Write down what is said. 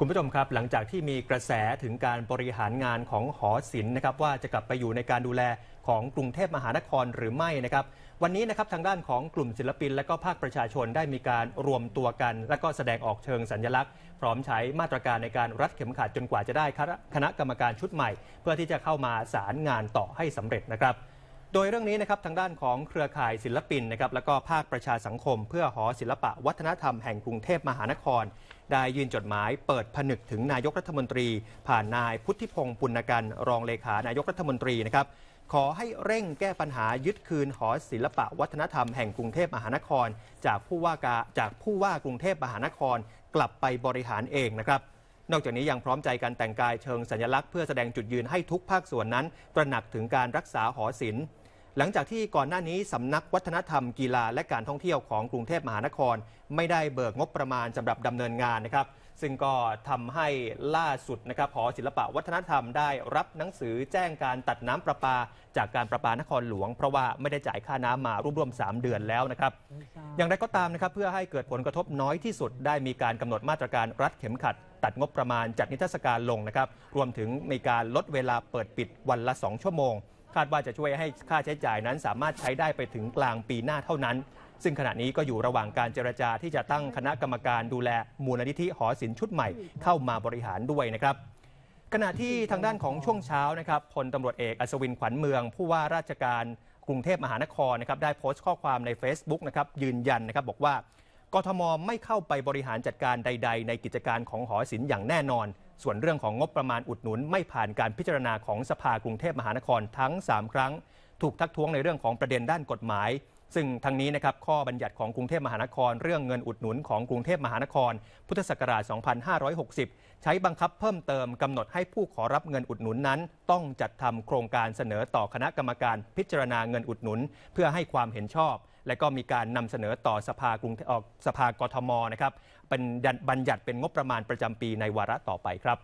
คุณผู้ชมครับ หลังจากที่มีกระแสถึงการบริหารงานของหอศิลป์นะครับว่าจะกลับไปอยู่ในการดูแลของกรุงเทพมหานครหรือไม่นะครับวันนี้นะครับทางด้านของกลุ่มศิลปิน และก็ภาคประชาชนได้มีการรวมตัวกัน และก็แสดงออกเชิงสัญลักษณ์ พร้อมใช้มาตรการในการรัดเข็มขัดจนกว่าจะได้คณะกรรมการชุดใหม่ เพื่อที่จะเข้ามาสารงานต่อให้สำเร็จนะครับโดยเรื่องนี้นะครับทางด้านของเครือข่ายศิลปินนะครับและก็ภาคประชาสังคม เพื่อหอศิลปะวัฒนธรรมแห่งกรุงเทพมหานคร ได้ยื่นจดหมายเปิดผนึกถึงนายกรัฐมนตรี ผ่านนายพุทธิพงศ์ปุณกันรองเลขานายกรัฐมนตรีนะครับ ขอให้เร่งแก้ปัญหายึดคืนหอศิลปะวัฒนธรรมแห่งกรุงเทพมหานคร จากผู้ว่าการจากผู้ว่ากรุงเทพมหานครกลับไปบริหารเองนะครับนอกจากนี้ยังพร้อมใจกันแต่งกายเชิงสัญลักษณ์เพื่อแสดงจุดยืนให้ทุกภาคส่วนนั้น ตระหนักถึงการรักษาหอศิลป์หลังจากที่ก่อนหน้านี้สำนักวัฒนธรรมกีฬาและการท่องเที่ยวของกรุงเทพมหานคร ไม่ได้เบิกงบประมาณสำหรับดำเนินงานนะครับซึ่งก็ทำให้ล่าสุดนะครับหอศิลปะวัฒนธรรมได้รับหนังสือแจ้งการตัดน้ำประปาจากการประปานครหลวง เพราะว่าไม่ได้จ่ายค่าน้ำมารวมๆ3เดือนแล้วนะครับ อย่างไรก็ตามนะครับเพื่อให้เกิดผลกระทบน้อยที่สุด ได้มีการกำหนดมาตรการรัดเข็มขัด ตัดงบประมาณจัดนิทรรศการลงนะครับ รวมถึงมีการลดเวลาเปิดปิดวันละ 2 ชั่วโมง คาดว่าจะช่วยให้ค่าใช้จ่ายนั้นสามารถใช้ได้ไปถึงกลางปีหน้าเท่านั้นซึ่งขณะนี้ก็อยู่ระหว่างการเจรจาที่จะตั้งคณะกรรมการดูแลมูลนิธิหอศิลป์ชุดใหม่เข้ามาบริหารด้วยนะครับขณะที่ทางด้านของช่วงเช้านะครับพลตำรวจเอกอัศวินขวัญเมือง ผู้ว่าราชการกรุงเทพมหานครนะครับได้โพสต์ข้อความใน Facebook นะครับยืนยันนะครับบอกว่ากทมไม่เข้าไปบริหารจัดการใดๆ ในกิจการของหอศิลป์อย่างแน่นอน ส่วนเรื่องของงบประมาณอุดหนุน ไม่ผ่านการพิจารณาของสภากรุงเทพมหานครทั้ง 3 ครั้ง ถูกทักท้วงในเรื่องของประเด็นด้านกฎหมายซึ่งทางนี้นะครับข้อบัญญัติของกรุงเทพมหานครเรื่องเงินอุดหนุนของกรุงเทพมหานคร พุทธศักราช 2560 ใช้บังคับเพิ่มเติมกำหนดให้ผู้ขอรับเงินอุดหนุนนั้น ต้องจัดทำโครงการเสนอต่อคณะกรรมการพิจารณาเงินอุดหนุนเพื่อให้ความเห็นชอบ และก็มีการนำเสนอต่อสภากรุงสภากทมนะครับเป็นบัญญัติเป็นงบประมาณประจำปีในวาระต่อไปครับ